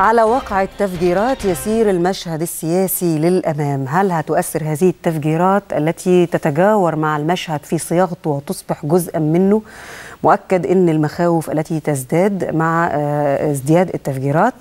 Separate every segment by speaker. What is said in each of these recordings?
Speaker 1: على وقع التفجيرات يسير المشهد السياسي للأمام هل هتؤثر هذه التفجيرات التي تتجاور مع المشهد في صياغته وتصبح جزءا منه؟ مؤكد أن المخاوف التي تزداد مع آه، ازدياد التفجيرات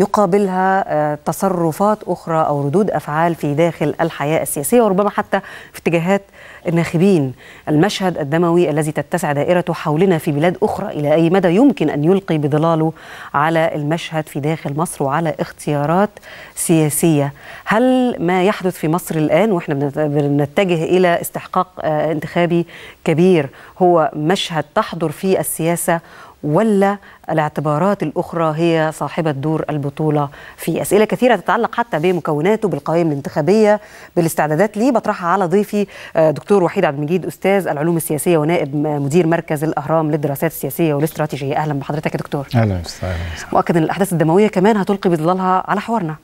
Speaker 1: يقابلها آه، تصرفات أخرى أو ردود أفعال في داخل الحياة السياسية وربما حتى في اتجاهات الناخبين المشهد الدموي الذي تتسع دائرته حولنا في بلاد أخرى إلى أي مدى يمكن أن يلقي بظلاله على المشهد في داخل مصر وعلى اختيارات سياسية هل ما يحدث في مصر الآن وإحنا بنتجه إلى استحقاق آه، انتخابي كبير هو مشهد تحضر يحضر في السياسه ولا الاعتبارات الاخرى هي صاحبه دور البطوله في اسئله كثيره تتعلق حتى بمكوناته بالقوائم الانتخابيه بالاستعدادات ليه بطرحها على ضيفي آه، دكتور وحيد عبد المجيد استاذ العلوم السياسيه ونائب مدير مركز الاهرام للدراسات السياسيه والاستراتيجيه اهلا بحضرتك يا دكتور اهلا وسهلا مؤكد ان الاحداث الدمويه كمان هتلقي بظلالها على حوارنا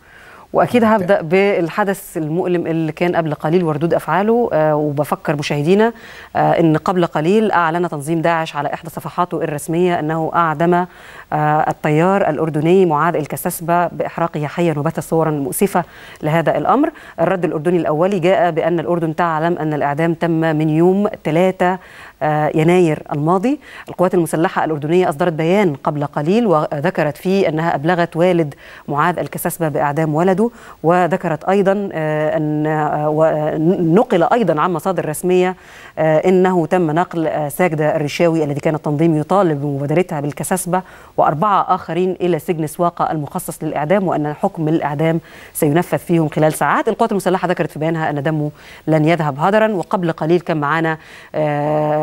Speaker 1: واكيد هبدا بالحدث المؤلم اللي كان قبل قليل وردود افعاله آه، وبفكر مشاهدينا آه، ان قبل قليل اعلن تنظيم داعش على احدى صفحاته الرسميه انه اعدم آه، التيار الطيار الاردني معاذ الكساسبه باحراقه حيا وبث صورا مؤسفه لهذا الامر الرد الاردني الاولي جاء بان الاردن تعلم ان الاعدام تم من يوم 3 آه، يناير الماضي القوات المسلحة الأردنية أصدرت بيان قبل قليل وذكرت فيه أنها أبلغت والد معاذ الكساسبة بإعدام ولده وذكرت أيضا آه، أن آه، نقل أيضا عن مصادر رسمية أنه تم نقل ساجدة الرشاوي الذي كان التنظيم يطالب بمبادرتها بالكساسبة وأربعة آخرين إلى سجن سواقة المخصص للإعدام وأن حكم الإعدام سينفذ فيهم خلال ساعات القوات المسلحة ذكرت في بيانها أن دمه لن يذهب هدرا وقبل قليل كان معانا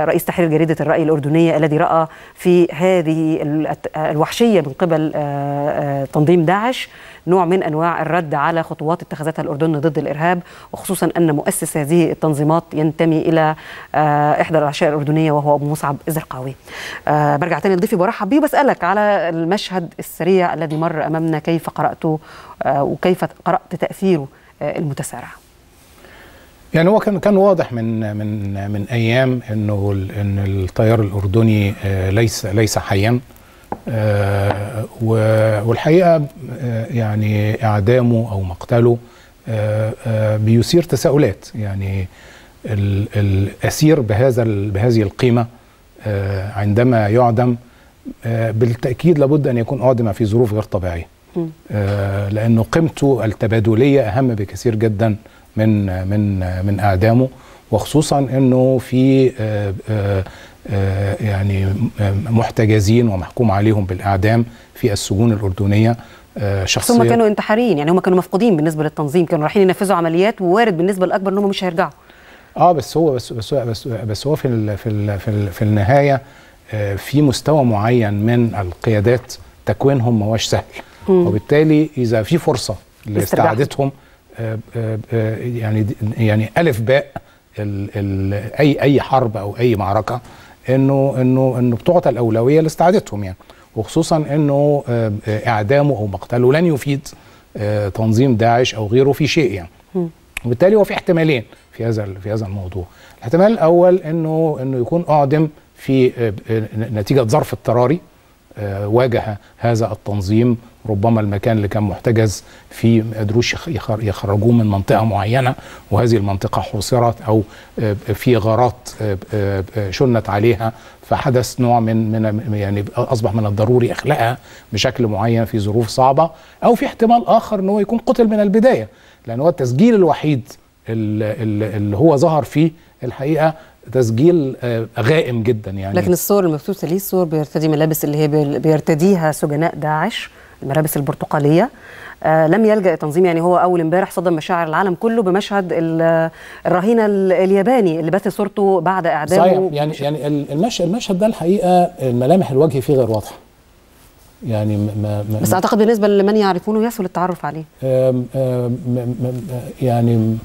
Speaker 1: رئيس تحرير جريدة الرأي الأردنية الذي رأى في هذه الوحشية من قبل آه، آه، تنظيم داعش نوع من أنواع الرد على خطوات اتخذتها الأردن ضد الإرهاب وخصوصا أن مؤسس هذه التنظيمات ينتمي إلى آه، إحدى العشائر الأردنية وهو أبو مصعب الزرقاوي برجع تاني لضيفي برحب بيه وبسألك على المشهد السريع الذي مر أمامنا كيف قرأته وكيف قرأت تأثيره المتسارع
Speaker 2: يعني هو كان كان واضح من من من ايام انه ان التيار الاردني آه، ليس ليس حيا آه، والحقيقه آه، يعني اعدامه او مقتله بيثير تساؤلات يعني الاسير بهذا بهذه القيمه عندما يعدم بالتاكيد لابد ان يكون اعدم في ظروف غير طبيعيه لانه قيمته التبادليه اهم بكثير جدا من من من اعدامه وخصوصا انه في آه، آه، آه، يعني محتجزين ومحكوم عليهم بالاعدام في السجون الاردنيه شخصيا هم كانوا
Speaker 1: انتحاريين يعني هم كانوا مفقودين بالنسبه للتنظيم كانوا رايحين ينفذوا عمليات ووارد بالنسبه للاكبر ان هم مش هيرجعوا
Speaker 2: اه بس هو بس بس بس, بس هو في الـ في الـ في, الـ في النهايه في مستوى معين من القيادات تكوينهم ما هوش سهل وبالتالي اذا في فرصه لاستعادتهم يعني يعني الف باء ال ال اي اي حرب او اي معركه انه انه انه بتعطى الاولويه لاستعادتهم يعني وخصوصا انه آه، اعدامه او مقتله لن يفيد آه، تنظيم داعش او غيره في شيء يعني وبالتالي هو في احتمالين في هذا في هذا الموضوع الاحتمال الاول انه انه يكون اعدم في آه، نتيجه ظرف اضطراري واجه هذا التنظيم ربما المكان اللي كان محتجز فيه ما قدروش يخرجوه من منطقه معينه وهذه المنطقه حوصرت او آه، في غارات آه، آه، شنت عليها فحدث نوع من من يعني اصبح من الضروري اخلاقها بشكل معين في ظروف صعبه او في احتمال اخر ان هو يكون قتل من البدايه لان هو التسجيل الوحيد اللي هو ظهر فيه الحقيقه تسجيل غائم جدا يعني لكن الصور
Speaker 1: المبثوثه ليه الصور بيرتدي ملابس اللي هي بيرتديها سجناء داعش الملابس البرتقاليه آه لم يلجا التنظيم يعني هو اول امبارح صدم مشاعر العالم كله بمشهد الرهينه الياباني اللي بث صورته بعد اعدامه صحيح
Speaker 2: يعني يعني المشهد, المشهد ده الحقيقه الملامح الوجه فيه غير واضحه يعني ما ما بس اعتقد
Speaker 1: بالنسبه لمن يعرفونه يسهل التعرف عليه
Speaker 2: آم آم يعني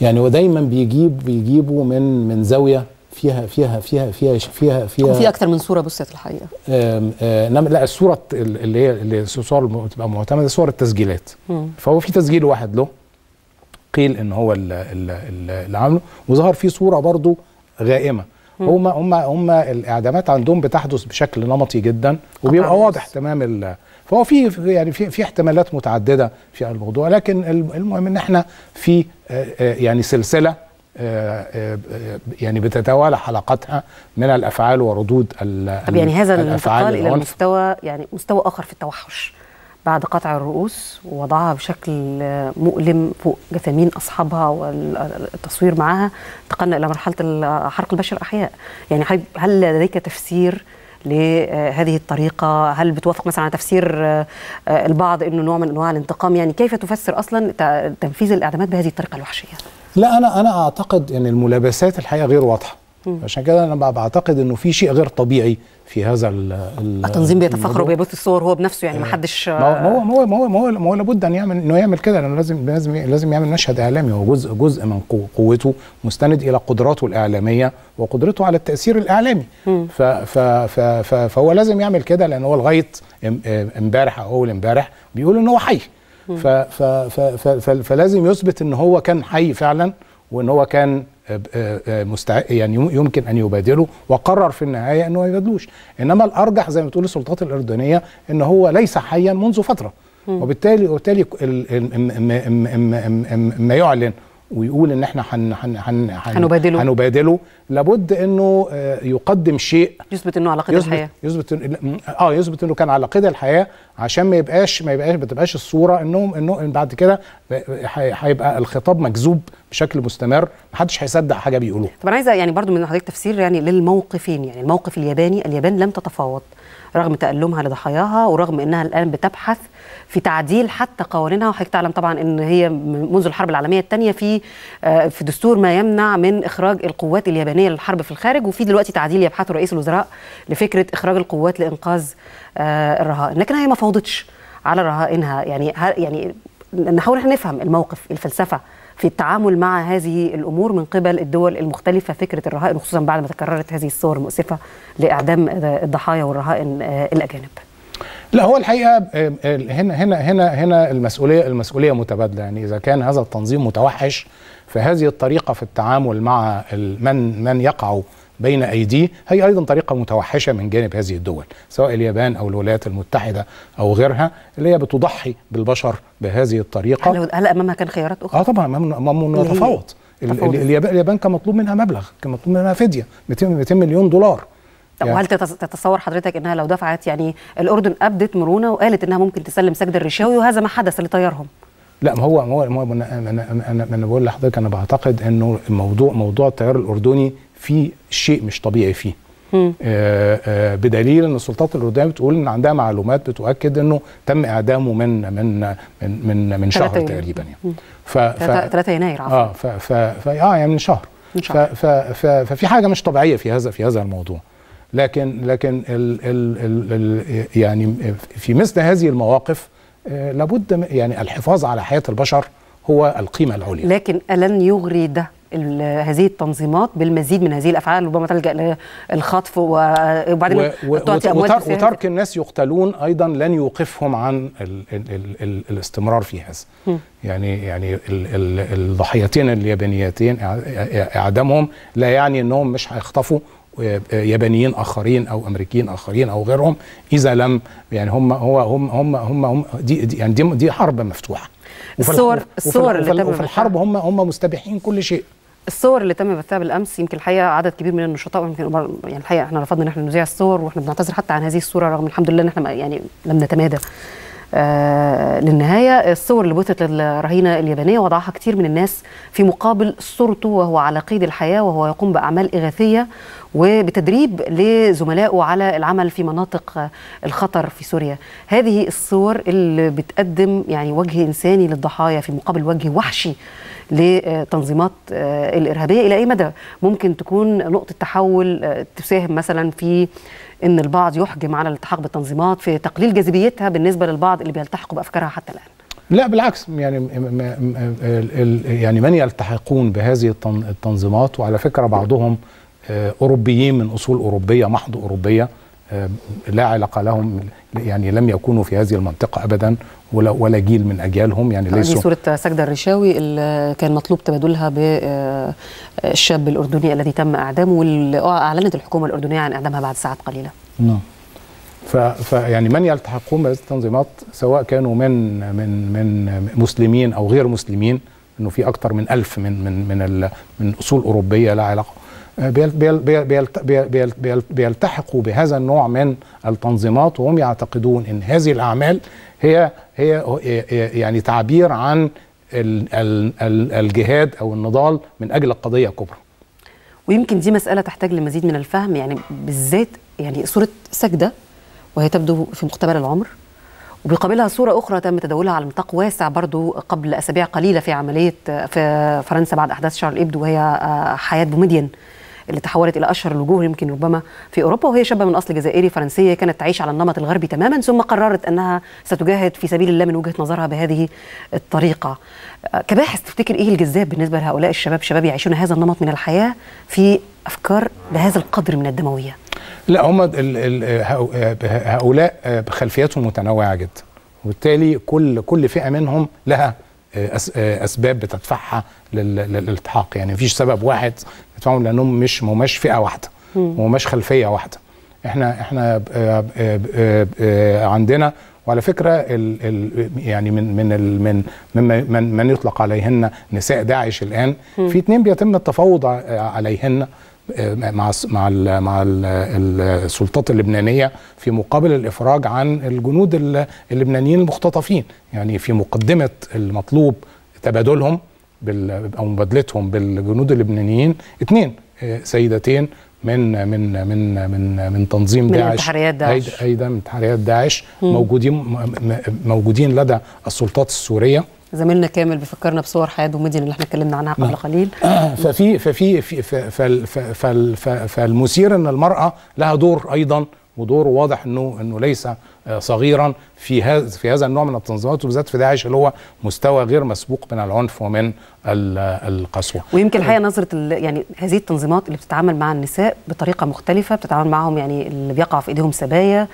Speaker 2: يعني هو دايما بيجيب بيجيبه من من زاويه فيها فيها فيها فيها فيها فيها في اكثر
Speaker 1: من صوره بصت الحقيقه
Speaker 2: آم آم نعم، لا الصوره اللي هي اللي الصور بتبقى معتمده صور التسجيلات مم. فهو في تسجيل واحد له قيل ان هو اللي عامله وظهر فيه صوره برضو غائمه هم هم هم الاعدامات عندهم بتحدث بشكل نمطي جدا وبيبقى واضح تمام فهو في يعني في, في احتمالات متعدده في الموضوع لكن المهم ان احنا في يعني سلسله آه، آه، يعني بتتوالى حلقاتها من الافعال وردود طب يعني هذا الانتقال الى
Speaker 1: مستوى يعني مستوى اخر في التوحش بعد قطع الرؤوس ووضعها بشكل مؤلم فوق جثامين اصحابها والتصوير معها انتقلنا الى مرحله حرق البشر احياء يعني هل لديك تفسير لهذه الطريقة هل بتوافق مثلا على تفسير آه، البعض أنه نوع من أنواع الانتقام يعني كيف تفسر أصلا تنفيذ الإعدامات بهذه الطريقة الوحشية
Speaker 2: لا انا انا اعتقد ان الملابسات الحقيقه غير واضحه عشان كده انا بعتقد انه في شيء غير طبيعي في هذا التنظيم بيتفخر
Speaker 1: وبيبث الصور هو بنفسه يعني آه. ما حدش ما هو
Speaker 2: ما هو ما هو ما هو, ما هو لابد ان يعمل انه يعمل كده لانه لازم لازم لازم يعمل مشهد اعلامي هو جزء جزء من قوته مستند الى قدراته الاعلاميه وقدرته على التاثير الاعلامي ف ف ف فهو لازم يعمل كده لان هو لغايه امبارح او اول امبارح بيقول ان هو حي ف ف ف ف فلازم يثبت ان هو كان حي فعلا وان هو كان آه، آه، آه، مستعد يعني يمكن ان يبادله وقرر في النهايه انه ما يبادلوش انما الارجح زي ما تقول السلطات الاردنيه ان هو ليس حيا منذ فتره وبالتالي وبالتالي ما يعلن ويقول ان احنا هن هن هن هنبادله هنبادله لابد انه آه، يقدم شيء يثبت انه على قيد الحياه يثبت اه يثبت انه كان على قيد الحياه عشان ما يبقاش ما يبقاش ما تبقاش الصوره انهم انه بعد كده هيبقى الخطاب مكذوب بشكل مستمر محدش هيصدق حاجه بيقولوها
Speaker 1: طب انا عايزه يعني برضو من حضرتك تفسير يعني للموقفين يعني الموقف الياباني اليابان لم تتفاوض رغم تألمها لضحاياها ورغم انها الان بتبحث في تعديل حتى قوانينها وحضرتك تعلم طبعا ان هي منذ الحرب العالميه الثانيه في آه، في دستور ما يمنع من اخراج القوات اليابانيه للحرب في الخارج وفي دلوقتي تعديل يبحثه رئيس الوزراء لفكره اخراج القوات لانقاذ آه، الرهائن لكن هي ما فاضتش على رهائنها يعني يعني نحاول احنا نفهم الموقف الفلسفه في التعامل مع هذه الامور من قبل الدول المختلفه فكره الرهائن خصوصا بعد ما تكررت هذه الصور المؤسفه لاعدام آه، الضحايا والرهائن الاجانب
Speaker 2: لا هو الحقيقه هنا هنا هنا هنا المسؤوليه المسؤوليه متبادله يعني اذا كان هذا التنظيم متوحش في هذه الطريقه في التعامل مع من من يقع بين ايديه هي ايضا طريقه متوحشه من جانب هذه الدول سواء اليابان او الولايات المتحده او غيرها اللي هي بتضحي بالبشر بهذه الطريقه هل, هل امامها كان خيارات اخرى؟ اه طبعا امامهم يتفاوض اليابان كان مطلوب منها مبلغ كان مطلوب منها فديه 200 مليون دولار طب يعني وهل
Speaker 1: تتصور حضرتك انها لو دفعت يعني الاردن ابدت مرونه وقالت انها ممكن تسلم سجد الرشاوي وهذا ما حدث لطيارهم
Speaker 2: لا ما هو ما هو ما انا انا انا, بقول لحضرتك انا بعتقد انه الموضوع موضوع التيار الاردني في شيء مش طبيعي فيه آآ آآ آه، آه، بدليل ان السلطات الاردنيه بتقول ان عندها معلومات بتؤكد انه تم اعدامه من من من من, من شهر تقريبا يعني ف 3
Speaker 1: يناير عفوا اه ف
Speaker 2: ف اه يعني من شهر, من شهر. ف ف ففي حاجه مش طبيعيه في هذا في هذا الموضوع لكن لكن ال ال ال الـ يعني في مثل هذه المواقف آه، لابد يعني الحفاظ على حياه البشر هو القيمه العليا
Speaker 1: لكن الن يغري ده هذه التنظيمات بالمزيد من هذه الافعال ربما تلجا للخطف وبعدين و... و... وترك, وترك
Speaker 2: الناس يقتلون ايضا لن يوقفهم عن ال... ال... ال... الاستمرار في هذا يعني يعني ال... ال... الضحيتين اليابانيتين اعدامهم لا يعني انهم مش هيخطفوا يابانيين اخرين او امريكيين اخرين او غيرهم اذا لم يعني هم هو هم هم هم, هم دي, دي يعني دي, دي حرب مفتوحه الصور الصور اللي تم في الحرب هم هم مستبيحين كل
Speaker 1: شيء الصور اللي تم بثها بالامس يمكن الحقيقه عدد كبير من النشطاء ويمكن يعني الحقيقه احنا رفضنا ان احنا نذيع الصور واحنا بنعتذر حتى عن هذه الصوره رغم الحمد لله ان احنا يعني لم نتمادى آه، للنهاية الصور اللي بثت للرهينة اليابانية وضعها كتير من الناس في مقابل صورته وهو على قيد الحياة وهو يقوم بأعمال إغاثية وبتدريب لزملائه على العمل في مناطق الخطر في سوريا هذه الصور اللي بتقدم يعني وجه إنساني للضحايا في مقابل وجه وحشي لتنظيمات آه، الإرهابية إلى أي مدى ممكن تكون نقطة تحول آه، تساهم مثلا في ان البعض يحجم على الالتحاق بالتنظيمات في تقليل جاذبيتها بالنسبه للبعض اللي بيلتحقوا بافكارها حتى الان
Speaker 2: لا بالعكس يعني يعني من يلتحقون بهذه التنظيمات وعلى فكره بعضهم آه، اوروبيين من اصول اوروبيه محض اوروبيه آه، لا علاقه لهم يعني لم يكونوا في هذه المنطقه ابدا ولا ولا جيل من اجيالهم يعني ليسوا دي
Speaker 1: صوره سجده الرشاوي اللي كان مطلوب تبادلها بالشاب آه، الاردني الذي تم اعدامه واللي اعلنت الحكومه الاردنيه عن اعدامها بعد ساعات قليله
Speaker 2: نعم فيعني من يلتحقون بهذه التنظيمات سواء كانوا من من من مسلمين او غير مسلمين انه في اكثر من ألف من من من من اصول اوروبيه لا علاقه بيلتحقوا بهذا النوع من التنظيمات وهم يعتقدون ان هذه الاعمال هي هي يعني تعبير عن الجهاد او النضال من اجل القضيه الكبرى.
Speaker 1: ويمكن دي مساله تحتاج لمزيد من الفهم يعني بالذات يعني صوره سجده وهي تبدو في مقتبل العمر وبيقابلها صورة أخرى تم تداولها على نطاق واسع برضو قبل أسابيع قليلة في عملية في فرنسا بعد أحداث شارل إبدو وهي آه، حياة بوميديان اللي تحولت الى اشهر الوجوه يمكن ربما في اوروبا وهي شابه من اصل جزائري فرنسيه كانت تعيش على النمط الغربي تماما ثم قررت انها ستجاهد في سبيل الله من وجهه نظرها بهذه الطريقه آه، كباحث تفتكر ايه الجذاب بالنسبه لهؤلاء الشباب شباب يعيشون هذا النمط من الحياه في افكار بهذا القدر من الدمويه
Speaker 2: لا هم هؤلاء بخلفياتهم متنوعه جدا وبالتالي كل كل فئه منهم لها آه، آه، اسباب بتدفعها للالتحاق يعني مفيش سبب واحد بيدفعهم لانهم مش مش فئه واحده ومش خلفيه واحده احنا احنا آه، عندنا وعلى فكره الـ الـ يعني من من من من, من, من يطلق عليهن نساء داعش الان في اثنين بيتم التفاوض عليهن مع مع مع السلطات اللبنانيه في مقابل الافراج عن الجنود اللبنانيين المختطفين يعني في مقدمه المطلوب تبادلهم او مبادلتهم بالجنود اللبنانيين اثنين آه، سيدتين من من من من من تنظيم من داعش ايضا من تحريات داعش موجودين موجودين لدى السلطات السوريه
Speaker 1: زميلنا كامل بيفكرنا بصور حياه دوميديان اللي احنا اتكلمنا عنها قبل نعم. قليل
Speaker 2: ففي ففي فالمثير ان المراه لها دور ايضا ودوره واضح انه انه ليس آه، صغيرا في هذا في هذا النوع من التنظيمات وبالذات في داعش اللي هو مستوى غير مسبوق من العنف ومن القسوه. ويمكن طيب.
Speaker 1: الحقيقه نظره يعني هذه التنظيمات اللي بتتعامل مع النساء بطريقه مختلفه بتتعامل معهم يعني اللي بيقع في ايديهم سبايا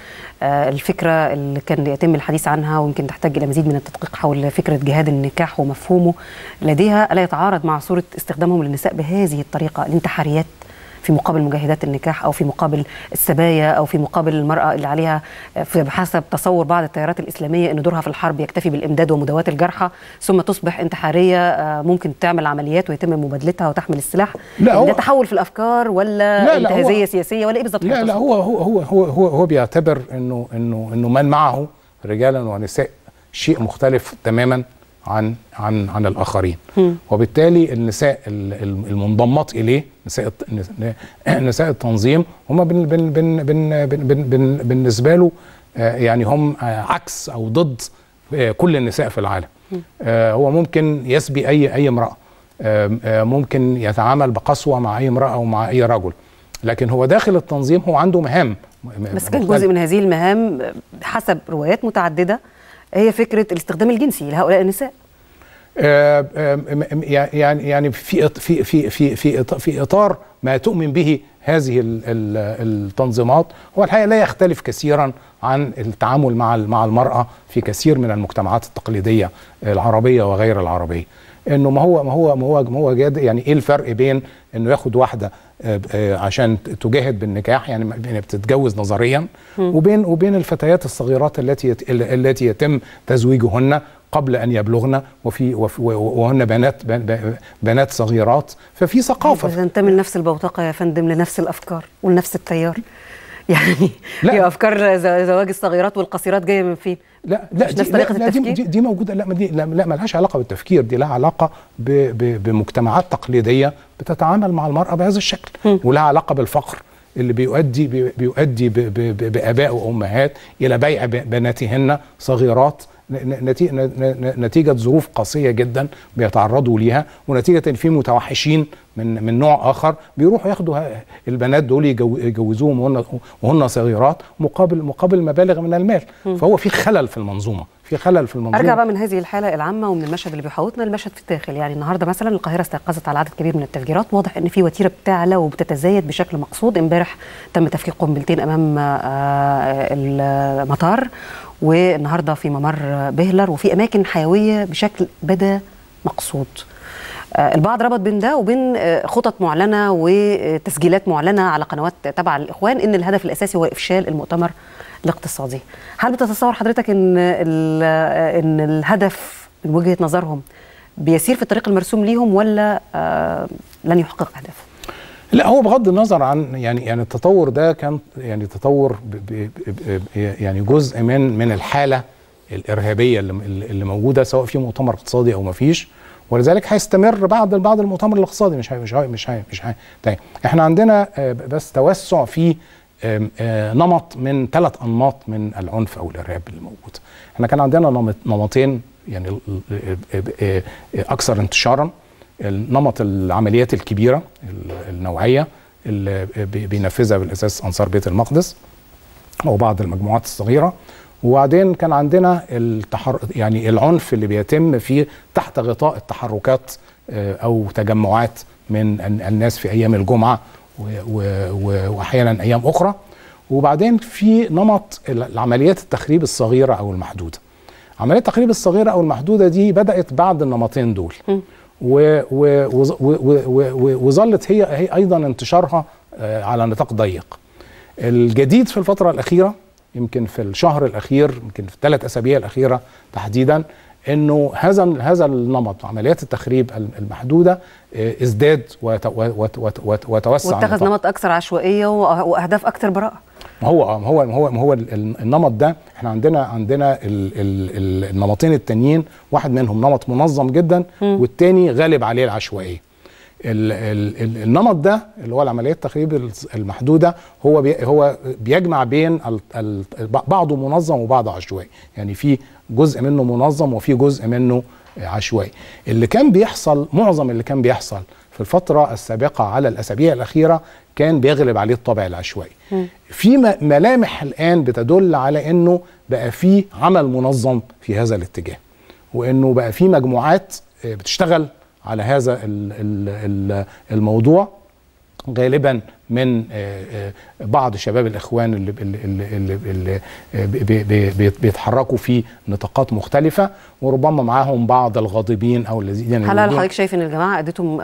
Speaker 1: آه، الفكره اللي كان يتم الحديث عنها ويمكن تحتاج الى مزيد من التدقيق حول فكره جهاد النكاح ومفهومه لديها الا يتعارض مع صوره استخدامهم للنساء بهذه الطريقه الانتحاريات في مقابل مجاهدات النكاح او في مقابل السبايا او في مقابل المراه اللي عليها بحسب تصور بعض التيارات الاسلاميه ان دورها في الحرب يكتفي بالامداد ومداواه الجرحى ثم تصبح انتحاريه آه، ممكن تعمل عمليات ويتم مبادلتها وتحمل السلاح لا هو ده تحول في الافكار ولا لا انتهازيه سياسيه ولا ايه بالظبط لا لا هو
Speaker 2: هو هو هو هو, هو بيعتبر انه انه انه من معه رجالا ونساء شيء مختلف تماما عن عن عن الاخرين وبالتالي النساء المنضمات اليه نساء نساء التنظيم هم بن بن بن بن بن بن بالنسبه له آه، يعني هم آه، عكس او ضد آه، كل النساء في العالم هو ممكن يسبي اي اي امراه ممكن يتعامل بقسوه مع اي امراه او مع اي رجل لكن هو داخل التنظيم هو عنده مهام بس كان جزء من
Speaker 1: هذه المهام حسب روايات متعدده هي فكره الاستخدام الجنسي لهؤلاء النساء
Speaker 2: آه، آه، يعني يعني في في في في في في اطار ما تؤمن به هذه التنظيمات هو الحقيقه لا يختلف كثيرا عن التعامل مع مع المراه في كثير من المجتمعات التقليديه العربيه وغير العربيه انه ما هو ما هو ما هو ما هو جاد يعني ايه الفرق بين انه ياخد واحده آه، عشان تجاهد بالنكاح يعني, يعني بتتجوز نظريا وبين وبين الفتيات الصغيرات التي التي يتم تزويجهن قبل ان يبلغن وفي وهن بنات بنات صغيرات
Speaker 1: ففي ثقافه بتنتمي لنفس البوتقه يا فندم لنفس الافكار ولنفس التيار يعني لا. هي افكار زواج الصغيرات والقصيرات جايه من فين؟ لا لا, دي, لا, لا دي, دي,
Speaker 2: دي موجوده لا دي لا, لا لهاش علاقه بالتفكير دي لها علاقه بـ بـ بمجتمعات تقليديه بتتعامل مع المراه بهذا الشكل م. ولها علاقه بالفقر اللي بيؤدي بي بيؤدي باباء وامهات الى بيع بناتهن صغيرات نتيجه ظروف قاسيه جدا بيتعرضوا ليها ونتيجه ان في متوحشين من من نوع اخر بيروحوا ياخدوا البنات دول يجوزوهم وهن وهن صغيرات مقابل مقابل مبالغ من المال فهو في خلل في المنظومه في خلل في المنظومه ارجع بقى
Speaker 1: من هذه الحاله العامه ومن المشهد اللي بيحوطنا المشهد في الداخل يعني النهارده مثلا القاهره استيقظت على عدد كبير من التفجيرات واضح ان في وتيره بتعلى وبتتزايد بشكل مقصود امبارح تم تفكيك قنبلتين امام آه، المطار والنهارده في ممر بهلر وفي اماكن حيويه بشكل بدا مقصود آه، البعض ربط بين ده وبين آه، خطط معلنه وتسجيلات معلنه على قنوات تبع الاخوان ان الهدف الاساسي هو افشال المؤتمر الاقتصادي هل بتتصور حضرتك ان آه، ان الهدف من وجهه نظرهم بيسير في الطريق المرسوم ليهم ولا
Speaker 2: لن يحقق هدفه لا هو بغض النظر عن يعني يعني التطور ده كان يعني تطور ب ب ب يعني جزء من من الحاله الارهابيه اللي, اللي موجوده سواء في مؤتمر اقتصادي او ما فيش ولذلك هيستمر بعد بعد المؤتمر الاقتصادي مش هاي مش هاي مش هاي مش هاي طيب احنا عندنا آه، بس توسع في آه، نمط من ثلاث انماط من العنف او الارهاب اللي موجود احنا كان عندنا نمط نمطين يعني آه، اكثر انتشارا نمط العمليات الكبيره النوعيه اللي بينفذها بالاساس انصار بيت المقدس او بعض المجموعات الصغيره وبعدين كان عندنا التحر... يعني العنف اللي بيتم في تحت غطاء التحركات آه، او تجمعات من الناس في ايام الجمعه واحيانا ايام اخرى وبعدين في نمط العمليات التخريب الصغيره او المحدوده عمليات التخريب الصغيره او المحدوده دي بدات بعد النمطين دول وظلت هي هي ايضا انتشارها آه، على نطاق ضيق الجديد في الفتره الاخيره يمكن في الشهر الاخير يمكن في الثلاث اسابيع الاخيره تحديدا انه هذا هذا النمط عمليات التخريب المحدوده آه، ازداد وتوسع واتخذ نمط
Speaker 1: اكثر عشوائيه واهداف اكثر براءه آه،
Speaker 2: ما هو ما هو ما هو ما هو النمط ده احنا عندنا عندنا النمطين التانيين واحد منهم نمط منظم جدا والتاني غالب عليه العشوائيه ال ال النمط ده اللي هو العمليات التخريب المحدوده هو بي هو بيجمع بين بعضه منظم وبعضه عشوائي يعني في جزء منه منظم وفي جزء منه عشوائي اللي كان بيحصل معظم اللي كان بيحصل في الفتره السابقه على الاسابيع الاخيره كان بيغلب عليه الطابع العشوائي في ملامح الان بتدل على انه بقى في عمل منظم في هذا الاتجاه وانه بقى في مجموعات آه، بتشتغل على هذا الموضوع غالبا من آه، آه، بعض شباب الاخوان اللي, اللي, اللي آه، بيتحركوا في نطاقات مختلفه وربما معاهم بعض الغاضبين او الذين هل حضرتك
Speaker 1: شايف ان الجماعه اديتهم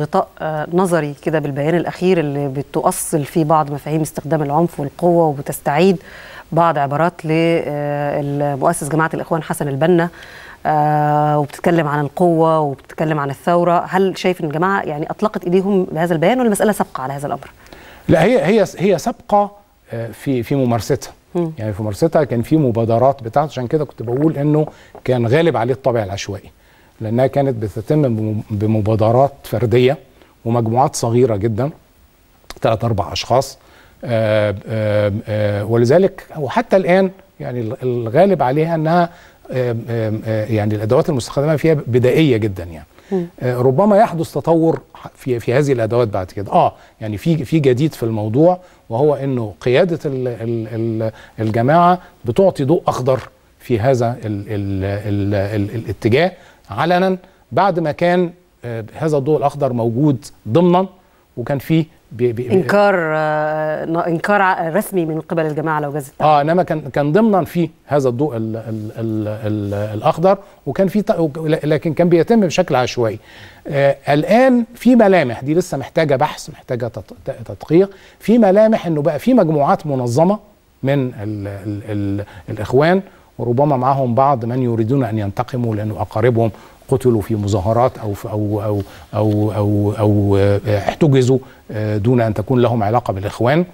Speaker 1: غطاء نظري كده بالبيان الاخير اللي بتؤصل فيه بعض مفاهيم استخدام العنف والقوه وبتستعيد بعض عبارات لمؤسس جماعه الاخوان حسن البنا آه، وبتتكلم عن القوة وبتتكلم عن الثورة هل شايف أن الجماعة يعني أطلقت إيديهم بهذا البيان ولا المسألة سابقة على هذا الأمر؟
Speaker 2: لا هي هي هي سابقة آه، في في ممارستها يعني في ممارستها كان في مبادرات بتاعت عشان كده كنت بقول انه كان غالب عليه الطابع العشوائي لانها كانت بتتم بمبادرات فرديه ومجموعات صغيره جدا ثلاث اربع اشخاص آآ آه، آآ آآ ولذلك وحتى الان يعني الغالب عليها انها يعني الادوات المستخدمه فيها بدائيه جدا يعني ربما يحدث تطور في في هذه الادوات بعد كده اه يعني في في جديد في الموضوع وهو انه قياده الجماعه بتعطي ضوء اخضر في هذا الـ الـ الـ الـ الاتجاه علنا بعد ما كان هذا الضوء الاخضر موجود ضمنا وكان فيه بي بي انكار
Speaker 1: آه انكار رسمي من قبل الجماعه لو جاز
Speaker 2: اه انما كان كان ضمنا في هذا الضوء الـ الـ الـ الـ الاخضر وكان في لكن كان بيتم بشكل عشوائي آه الان في ملامح دي لسه محتاجه بحث محتاجه تدقيق في ملامح انه بقى في مجموعات منظمه من الـ الـ الـ الاخوان وربما معهم بعض من يريدون ان ينتقموا لانه اقاربهم قتلوا في مظاهرات او في او او او او, أو آه، احتجزوا آه، دون ان تكون لهم علاقه بالاخوان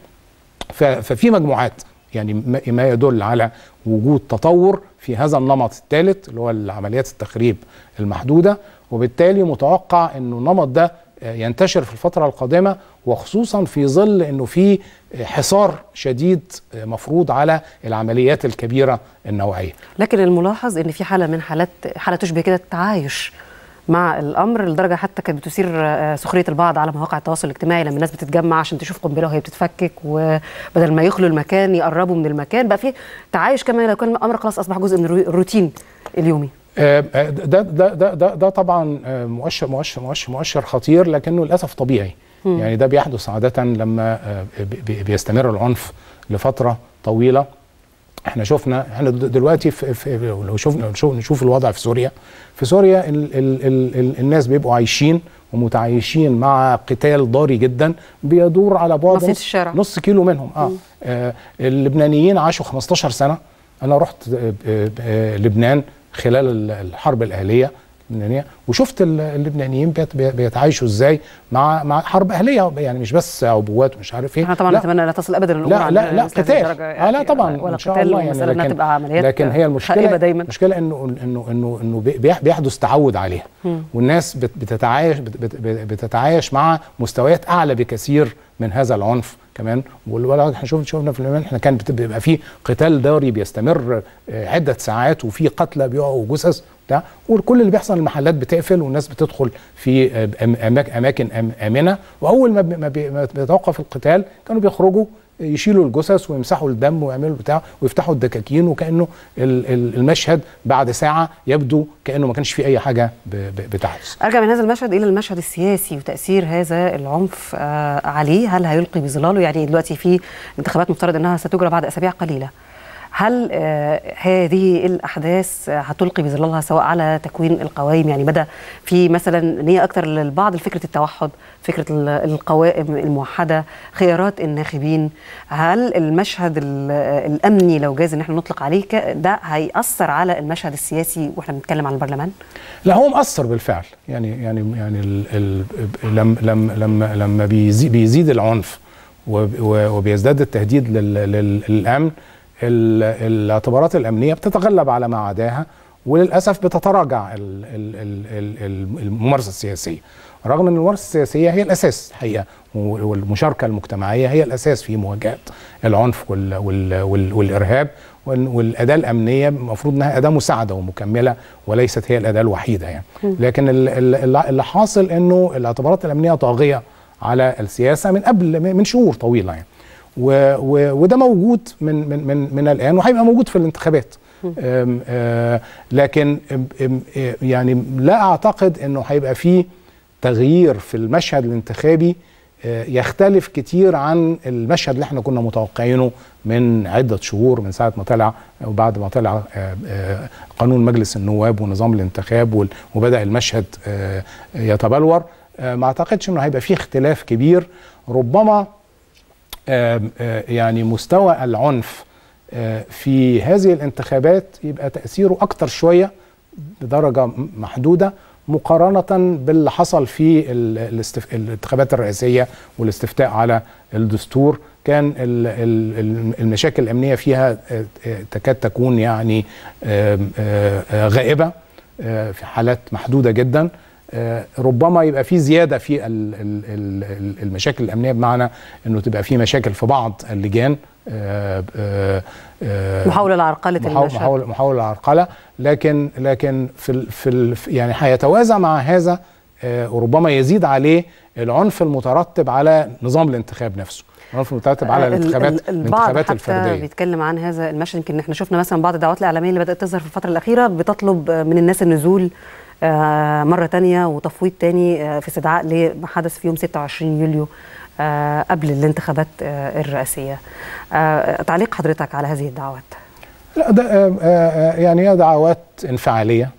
Speaker 2: ففي مجموعات يعني ما يدل على وجود تطور في هذا النمط الثالث اللي هو العمليات التخريب المحدوده وبالتالي متوقع انه النمط ده ينتشر في الفترة القادمة وخصوصا في ظل أنه في حصار شديد مفروض على العمليات الكبيرة النوعية لكن الملاحظ أن في
Speaker 1: حالة من حالات حالة تشبه كده التعايش مع الامر لدرجه حتى كانت بتثير آه، سخريه البعض على مواقع التواصل الاجتماعي لما الناس بتتجمع عشان تشوف قنبله وهي بتتفكك وبدل ما يخلوا المكان يقربوا من المكان بقى في تعايش كمان لو كان الامر خلاص اصبح جزء من الروتين
Speaker 2: اليومي آه، آه، ده ده ده ده, ده طبعا آه، مؤشر مؤشر مؤشر مؤشر خطير لكنه للاسف طبيعي م. يعني ده بيحدث عاده لما بيستمر العنف لفتره طويله احنا شفنا احنا دلوقتي في في لو شفنا نشوف الوضع في سوريا في سوريا ال ال ال ال الناس بيبقوا عايشين ومتعايشين مع قتال ضاري جدا بيدور على بعد نص, نص كيلو منهم اه, آه اللبنانيين عاشوا 15 سنه انا رحت آه آه لبنان خلال الحرب الاهليه اللبنانيه وشفت اللبنانيين بيتعايشوا ازاي مع مع حرب اهليه يعني مش بس عبوات ومش عارف ايه احنا طبعا نتمنى لا تصل ابدا لا لا لا قتال آه لا طبعا ولا ان شاء الله يعني لكن, تبقى عمليات لكن هي المشكله دايما المشكله انه انه انه انه بيحدث تعود عليها م. والناس بتتعايش بتتعايش مع مستويات اعلى بكثير من هذا العنف كمان والولد احنا شفنا في اليمن احنا كان بيبقى في قتال دوري بيستمر آه، عده ساعات وفي قتلى بيقعوا جثث بتاع وكل اللي بيحصل المحلات بتقفل والناس بتدخل في آه، اماكن امنه واول ما بيتوقف القتال كانوا بيخرجوا يشيلوا الجثث ويمسحوا الدم ويعملوا بتاع ويفتحوا الدكاكين وكانه المشهد بعد ساعه يبدو كانه ما كانش في اي حاجه بتحدث.
Speaker 1: ارجع من هذا المشهد الى المشهد السياسي وتاثير هذا العنف آه، عليه، هل هيلقي بظلاله؟ يعني دلوقتي في انتخابات مفترض انها ستجرى بعد اسابيع قليله. هل آه، هذه الأحداث هتلقي بظلالها سواء على تكوين القوائم يعني بدأ في مثلا نية أكثر للبعض فكرة التوحد فكرة القوائم الموحدة خيارات الناخبين هل المشهد الأمني لو جاز إن احنا نطلق عليه ده هيأثر على المشهد السياسي وإحنا بنتكلم عن البرلمان؟
Speaker 2: لا هو مأثر بالفعل يعني يعني يعني لما ال لم لم لما لما بيزيد, بيزيد العنف وبيزداد التهديد للأمن الاعتبارات الامنيه بتتغلب على ما عداها وللاسف بتتراجع الممارسه السياسيه رغم ان الممارسه السياسيه هي الاساس الحقيقه والمشاركه المجتمعيه هي الاساس في مواجهه العنف والارهاب والاداه الامنيه المفروض انها اداه مساعده ومكمله وليست هي الاداه الوحيده يعني لكن اللي حاصل انه الاعتبارات الامنيه طاغيه على السياسه من قبل من شهور طويله يعني و و وده موجود من من من, من الان وهيبقى موجود في الانتخابات آم آم لكن آم يعني لا اعتقد انه هيبقى في تغيير في المشهد الانتخابي أه، يختلف كتير عن المشهد اللي احنا كنا متوقعينه من عدة شهور من ساعة ما طلع وبعد ما طلع أه، أه، قانون مجلس النواب ونظام الانتخاب وبدأ المشهد يتبلور ما اعتقدش انه هيبقى فيه اختلاف كبير ربما يعني مستوى العنف في هذه الانتخابات يبقى تأثيره أكتر شوية بدرجة محدودة مقارنة باللي حصل في الانتخابات الرئاسية والاستفتاء على الدستور كان المشاكل الأمنية فيها تكاد تكون يعني غائبة في حالات محدودة جدا آه، ربما يبقى في زياده في المشاكل الامنيه بمعنى انه تبقى في مشاكل في بعض اللجان آه، آه، محاوله لعرقله المشاكل محاوله محاوله لعرقله لكن لكن في في يعني هيتوازى مع هذا وربما يزيد عليه العنف المترتب على نظام الانتخاب نفسه العنف المترتب على الانتخابات الانتخابات الفرديه
Speaker 1: بيتكلم عن هذا المشهد يمكن احنا شفنا مثلا بعض الدعوات الاعلاميه اللي بدات تظهر في الفتره الاخيره بتطلب من الناس النزول آه، مره تانية وتفويض تاني آه، في استدعاء لحدث في يوم 26 يوليو آه، قبل الانتخابات الرئاسيه تعليق حضرتك على هذه الدعوات
Speaker 2: لا ده يعني هي دعوات انفعاليه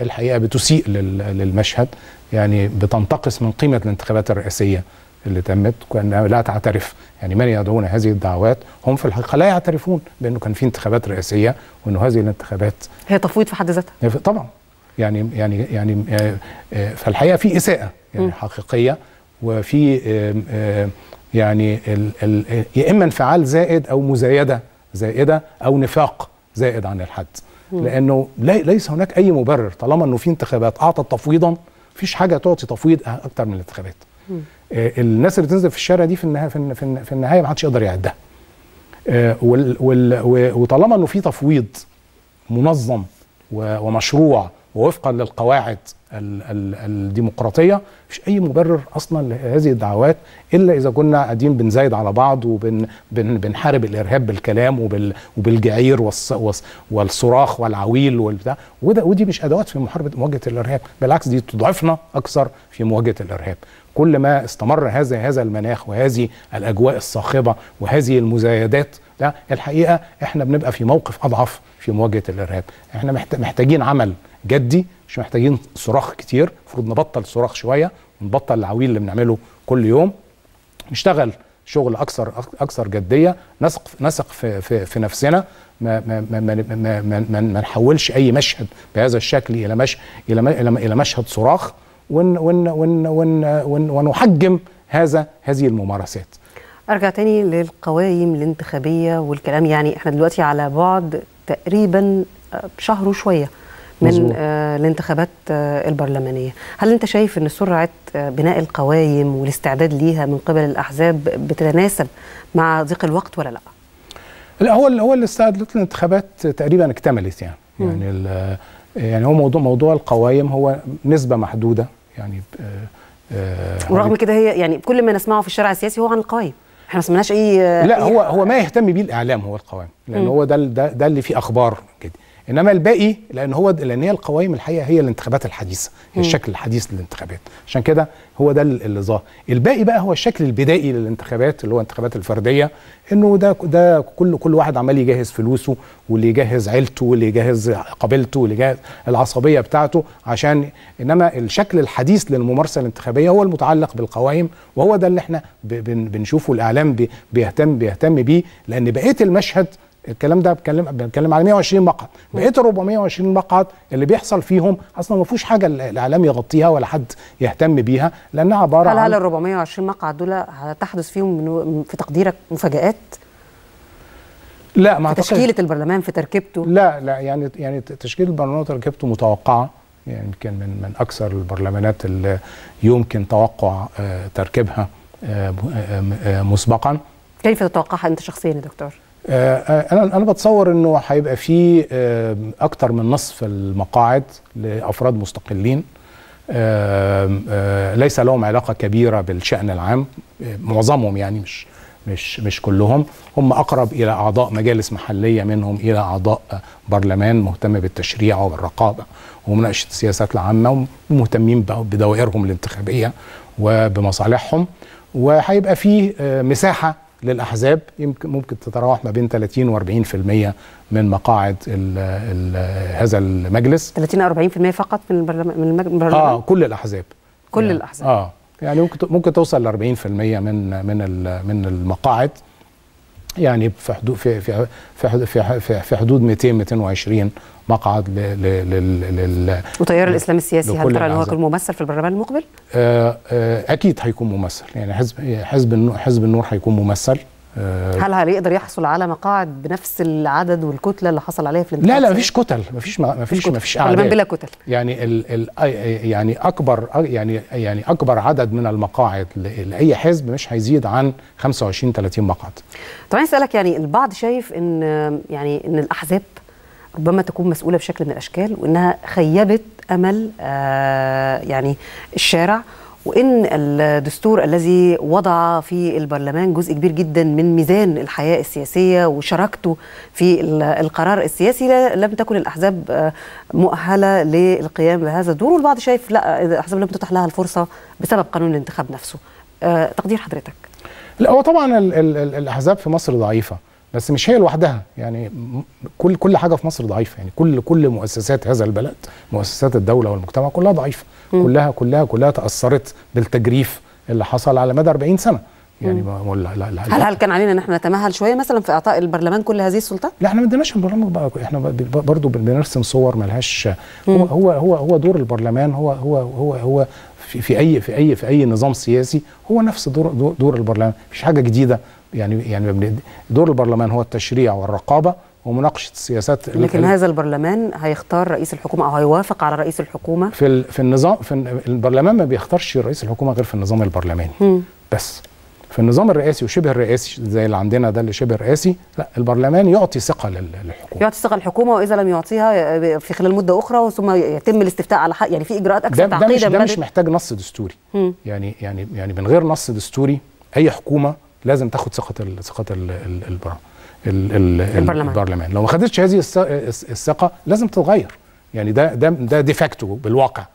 Speaker 2: الحقيقه بتسيء للمشهد يعني بتنتقص من قيمه الانتخابات الرئاسيه اللي تمت كان لا تعترف يعني من يدعون هذه الدعوات هم في الحقيقه لا يعترفون بانه كان في انتخابات رئاسيه وانه هذه الانتخابات
Speaker 1: هي تفويض في حد
Speaker 2: ذاتها طبعا يعني يعني يعني آه، آه، فالحقيقه في اساءه يعني حقيقيه وفي يعني يا اما انفعال زائد او مزايده زائده او نفاق زائد عن الحد لانه ليس هناك اي مبرر طالما انه في انتخابات اعطت تفويضا فيش حاجه تعطي تفويض اكتر من الانتخابات آه، الناس اللي تنزل في الشارع دي في النهايه في النهايه ما حدش يقدر يعدها وطالما انه في تفويض منظم ومشروع ووفقا للقواعد الديمقراطيه مش اي مبرر اصلا لهذه الدعوات الا اذا كنا قاعدين بنزايد على بعض وبنحارب الارهاب بالكلام وبالجعير والصراخ والعويل والبتاع وده ودي مش ادوات في محاربه مواجهه الارهاب بالعكس دي تضعفنا اكثر في مواجهه الارهاب كل ما استمر هذا هذا المناخ وهذه الاجواء الصاخبه وهذه المزايدات ده الحقيقه احنا بنبقى في موقف اضعف في مواجهه الارهاب احنا محتاجين عمل جدي مش محتاجين صراخ كتير المفروض نبطل صراخ شويه ونبطل العويل اللي بنعمله كل يوم نشتغل شغل اكثر اكثر جديه نثق نثق في, في, في نفسنا ما ما ما ما ما, ما, ما, ما نحولش اي مشهد بهذا الشكل الى مش الى الى مشهد صراخ ون ون ون ون ون ونحجم هذا هذه الممارسات
Speaker 1: ارجع تاني للقوائم الانتخابيه والكلام يعني احنا دلوقتي على بعد تقريبا آه، شهر وشويه من آه الانتخابات آه، البرلمانيه هل انت شايف ان سرعه آه، بناء القوائم والاستعداد ليها من قبل الاحزاب بتتناسب مع ضيق الوقت ولا لا
Speaker 2: لا هو هو الاستعدادات للانتخابات تقريبا اكتملت يعني م. يعني يعني هو موضوع موضوع القوائم هو نسبه محدوده يعني ورغم
Speaker 1: كده هي يعني كل ما نسمعه في الشارع السياسي هو عن القوائم احنا ما سمعناش اي لا أي هو
Speaker 2: هو ما يهتم بيه الاعلام هو القوام لان م. هو ده ده اللي فيه اخبار كده انما الباقي لان هو لان هي القوائم الحقيقه هي الانتخابات الحديثه هي الشكل الحديث للانتخابات عشان كده هو ده اللي ظاهر الباقي بقى هو الشكل البدائي للانتخابات اللي هو الانتخابات الفرديه انه ده ده كل كل واحد عمال يجهز فلوسه واللي يجهز عيلته واللي يجهز قبيلته واللي يجهز العصبيه بتاعته عشان انما الشكل الحديث للممارسه الانتخابيه هو المتعلق بالقوائم وهو ده اللي احنا بنشوفه الاعلام بيهتم بيهتم بيه لان بقيه المشهد الكلام ده بتكلم بتكلم على 120 مقعد بقيه ال 420 مقعد اللي بيحصل فيهم اصلا ما فيهوش حاجه الاعلام يغطيها ولا حد يهتم بيها لانها عباره هل عن هل ال 420 مقعد دول هتحدث فيهم في تقديرك مفاجات؟ لا ما في تشكيله البرلمان في تركيبته لا لا يعني يعني تشكيله البرلمان وتركيبته متوقعه يعني يمكن من من اكثر البرلمانات اللي يمكن توقع آه، تركيبها آه، آه، مسبقا
Speaker 1: كيف تتوقعها انت شخصيا يا
Speaker 2: دكتور؟ آه، انا انا بتصور انه هيبقى فيه آه، اكتر من نصف المقاعد لافراد مستقلين آه، ليس لهم علاقه كبيره بالشان العام معظمهم يعني مش مش مش كلهم هم اقرب الى اعضاء مجالس محليه منهم الى اعضاء برلمان مهتم بالتشريع وبالرقابه ومناقشه السياسات العامه ومهتمين بدوائرهم الانتخابيه وبمصالحهم وهيبقى فيه مساحه للاحزاب يمكن ممكن تتراوح ما بين 30 و40% من مقاعد الـ الـ هذا المجلس 30 40% فقط من البرلمان من البرلمان اه كل الاحزاب كل يعني الاحزاب اه يعني ممكن ممكن توصل ل 40% من من من المقاعد يعني في حدود في في في في حدود 200 220 مقعد لل وتيار الاسلام السياسي هل ترى انه هو يكون
Speaker 1: ممثل في البرلمان المقبل؟
Speaker 2: آه، آه، اكيد هيكون ممثل يعني حزب حزب النور حزب النور هيكون ممثل آه، هل
Speaker 1: هيقدر يحصل على مقاعد بنفس العدد والكتله اللي حصل عليها في الانتخابات؟ لا لا مفيش
Speaker 2: كتل مفيش مفيش مفيش اعداد بلا كتل يعني الـ الـ يعني اكبر يعني يعني اكبر عدد من المقاعد لاي حزب مش هيزيد عن 25 30 مقعد.
Speaker 1: طب عايز اسالك يعني البعض شايف ان يعني ان الاحزاب ربما تكون مسؤوله بشكل من الاشكال وانها خيبت امل آه يعني الشارع وإن الدستور الذي وضع في البرلمان جزء كبير جدا من ميزان الحياة السياسية وشراكته في القرار السياسي لم تكن الأحزاب آه، مؤهلة للقيام بهذا الدور والبعض شايف لا الأحزاب لم تتح لها الفرصة بسبب قانون
Speaker 2: الانتخاب نفسه آه، تقدير حضرتك لا هو طبعا الأحزاب في مصر ضعيفة بس مش هي لوحدها يعني كل كل حاجه في مصر ضعيفه يعني كل كل مؤسسات هذا البلد مؤسسات الدوله والمجتمع كلها ضعيفه م. كلها كلها كلها تاثرت بالتجريف اللي حصل على مدى 40 سنه يعني ما لا لا, لا هل
Speaker 1: هل كان علينا ان احنا نتمهل شويه مثلا في
Speaker 2: اعطاء البرلمان كل هذه السلطه؟ لا احنا ما اديناش البرلمان بقى احنا برضه بنرسم صور ملهاش هو هو هو هو دور البرلمان هو هو هو هو في, في اي في اي في اي نظام سياسي هو نفس دور دور, دور البرلمان مفيش حاجه جديده يعني يعني دور البرلمان هو التشريع والرقابه ومناقشه السياسات لكن هذا
Speaker 1: البرلمان هيختار رئيس
Speaker 2: الحكومه او هيوافق على رئيس الحكومه في في النظام في البرلمان ما بيختارش رئيس الحكومه غير في النظام البرلماني بس في النظام الرئاسي وشبه الرئاسي زي اللي عندنا ده اللي شبه رئاسي لا البرلمان يعطي ثقه للحكومه
Speaker 1: يعطي ثقه للحكومه واذا لم يعطيها في خلال مده اخرى ثم يتم الاستفتاء على حق يعني في اجراءات اكثر ده تعقيدا ده مش, ده مش محتاج
Speaker 2: نص دستوري م. يعني يعني يعني من غير نص دستوري اي حكومه لازم تاخد ثقه ثقه البرلمان البرلمان لو ما خدتش هذه الثقه لازم تتغير يعني ده ده ده ديفاكتو بالواقع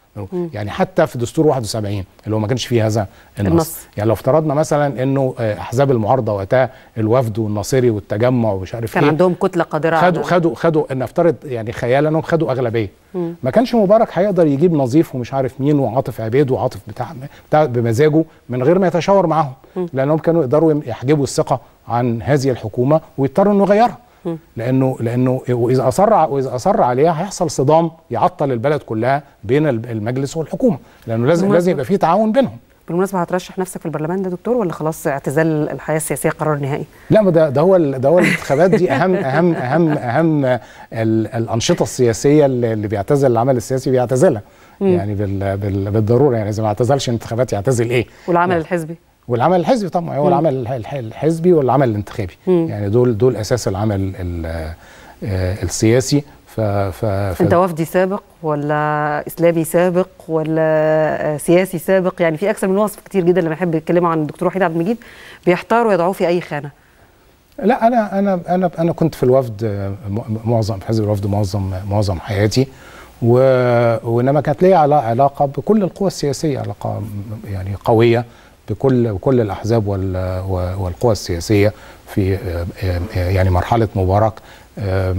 Speaker 2: يعني حتى في دستور 71 اللي هو ما كانش فيه هذا النص, النص. يعني لو افترضنا مثلا انه آه، احزاب المعارضه وقتها الوفد والناصري والتجمع ومش عارف كان ايه عندهم
Speaker 1: كتله قادره خدوا خدوا
Speaker 2: خدوا نفترض يعني خيالا انهم خدوا اغلبيه ما كانش مبارك هيقدر يجيب نظيف ومش عارف مين وعاطف عبيد وعاطف بتاع, بتاع بمزاجه من غير ما يتشاور معاهم لانهم كانوا يقدروا يحجبوا الثقه عن هذه الحكومه ويضطروا انه يغيرها لانه لانه واذا اصر واذا اصر عليها هيحصل صدام يعطل البلد كلها بين المجلس والحكومه لانه لازم لازم يبقى في تعاون بينهم بالمناسبه هترشح نفسك في البرلمان ده دكتور ولا خلاص اعتزال الحياه السياسيه قرار نهائي؟ لا ما ده ده هو ده هو الانتخابات دي اهم اهم اهم اهم الانشطه السياسيه اللي بيعتزل العمل السياسي بيعتزلها يعني بالضروره يعني اذا ما اعتزلش انتخابات يعتزل ايه؟ والعمل يعني الحزبي والعمل الحزبي طبعا هو العمل الحزبي والعمل الانتخابي م. يعني دول دول اساس العمل آه، السياسي ف ف انت وفدي
Speaker 1: سابق ولا اسلامي سابق ولا آه، سياسي سابق يعني في اكثر من وصف كتير جدا لما احب يتكلموا عن الدكتور وحيد عبد المجيد بيحتاروا يضعوه في اي خانه
Speaker 2: لا انا انا انا انا كنت في الوفد آه، معظم في حزب الوفد معظم معظم حياتي و... وانما كانت لي علاقه بكل القوى السياسيه علاقه يعني قويه لكل كل الاحزاب والقوى السياسيه في يعني مرحله مبارك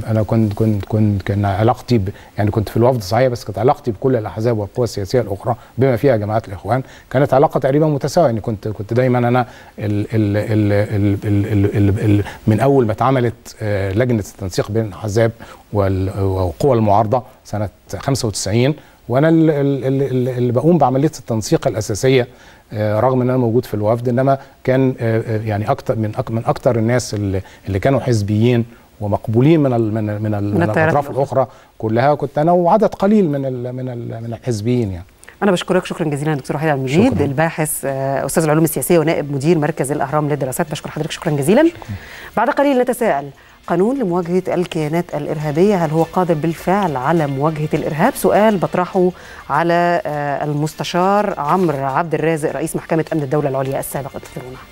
Speaker 2: انا كنت كنت كنت كان علاقتي ب يعني كنت في الوفد صحيح بس كانت علاقتي بكل الاحزاب والقوى السياسيه الاخرى بما فيها جماعات الاخوان كانت علاقه تقريبا متساويه يعني كنت كنت دايما انا الـ الـ الـ الـ الـ الـ الـ من اول ما اتعملت لجنه التنسيق بين الاحزاب وقوى المعارضه سنه 95 وانا اللي بقوم بعمليه التنسيق الاساسيه آه، رغم ان انا موجود في الوفد انما كان آه، آه، يعني اكتر من من اكتر الناس اللي, كانوا حزبيين ومقبولين من الـ من الـ من, من الاطراف الاخرى كلها كنت انا وعدد قليل من الـ من الـ من الحزبيين يعني انا بشكرك شكرا جزيلا دكتور وحيد عبد المجيد الباحث
Speaker 1: استاذ العلوم السياسيه ونائب مدير مركز الاهرام للدراسات بشكر حضرتك شكرا جزيلا شكرا. بعد قليل نتساءل قانون لمواجهة الكيانات الإرهابية هل هو قادر بالفعل على مواجهة الإرهاب؟ سؤال بطرحه على آه، المستشار عمرو عبد الرازق رئيس محكمة أمن الدولة العليا السابق انتظرونا